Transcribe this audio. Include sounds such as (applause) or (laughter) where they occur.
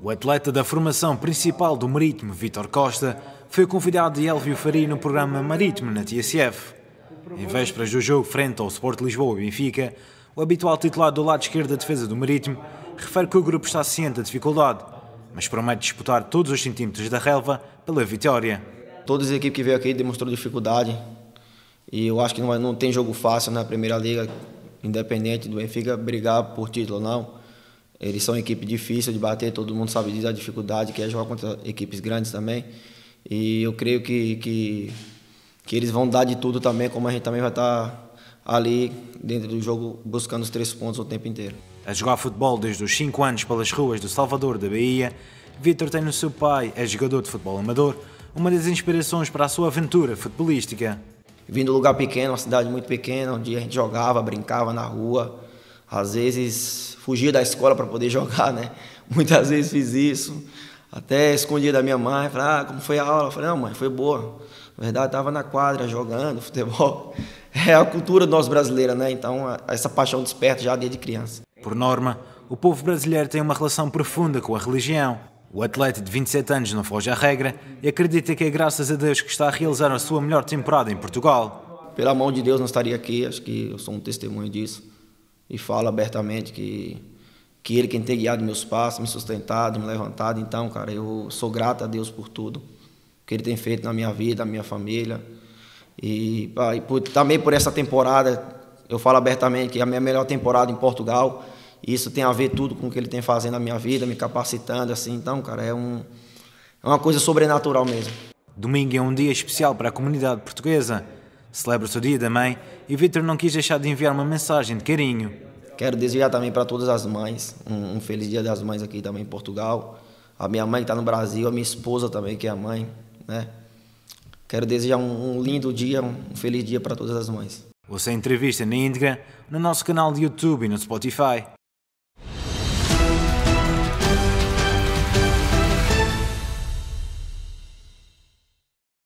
O atleta da formação principal do Marítimo, Vítor Costa, foi convidado de Elvio Fari no programa Marítimo na TSF. Em vésperas do jogo frente ao Sport Lisboa e Benfica, o habitual titular do lado esquerdo da defesa do Marítimo refere que o grupo está ciente da dificuldade, mas promete disputar todos os centímetros da relva pela vitória. Todas as equipe que veio aqui demonstrou dificuldade e eu acho que não, é- não tem jogo fácil na Primeira Liga, independente do Benfica brigar por título ou não. Eles são uma equipe difícil de bater, todo mundo sabe disso, a dificuldade que é jogar contra equipes grandes também. E eu creio que, que, que eles vão dar de tudo também, como a gente também vai estar tá ali dentro do jogo buscando os três pontos o tempo inteiro. A jogar futebol desde os 5 anos pelas ruas do Salvador da Bahia, Vitor tem no seu pai, é jogador de futebol amador, uma das inspirações para a sua aventura futebolística. Vim de um lugar pequeno, uma cidade muito pequena, onde a gente jogava, brincava na rua, às vezes fugia da escola para poder (laughs) jogar, né? Muitas vezes fiz isso. Até escondia da minha mãe, falava, ah, como foi a aula? Eu falei, não, mãe, foi boa. Na verdade, estava na quadra jogando (laughs) futebol. É a cultura do nosso brasileiro, né? Então, essa paixão desperta já desde criança. Por norma, o povo brasileiro tem uma relação profunda com a religião. O atleta de 27 anos não foge à regra e acredita que é graças a Deus que está a realizar a sua melhor temporada em Portugal. Pela mão de Deus, não estaria aqui, acho que eu sou um testemunho disso e falo abertamente que que ele quem tem guiado meus passos, me sustentado, me levantado. Então, cara, eu sou grato a Deus por tudo que ele tem feito na minha vida, na minha família. E, e por, também por essa temporada, eu falo abertamente que é a minha melhor temporada em Portugal. Isso tem a ver tudo com o que ele tem fazendo na minha vida, me capacitando assim. Então, cara, é um é uma coisa sobrenatural mesmo. Domingo é um dia especial para a comunidade portuguesa celebra o seu dia da mãe e Vitor Victor não quis deixar de enviar uma mensagem de carinho. Quero desejar também para todas as mães um, um, feliz Dia das Mães aqui também em Portugal. A minha mãe que está no Brasil, a minha esposa também que é a mãe, né? Quero desejar um, um lindo dia, um feliz dia para todas as mães. Ouça entrevista na íntegra no nosso canal de YouTube e no Spotify.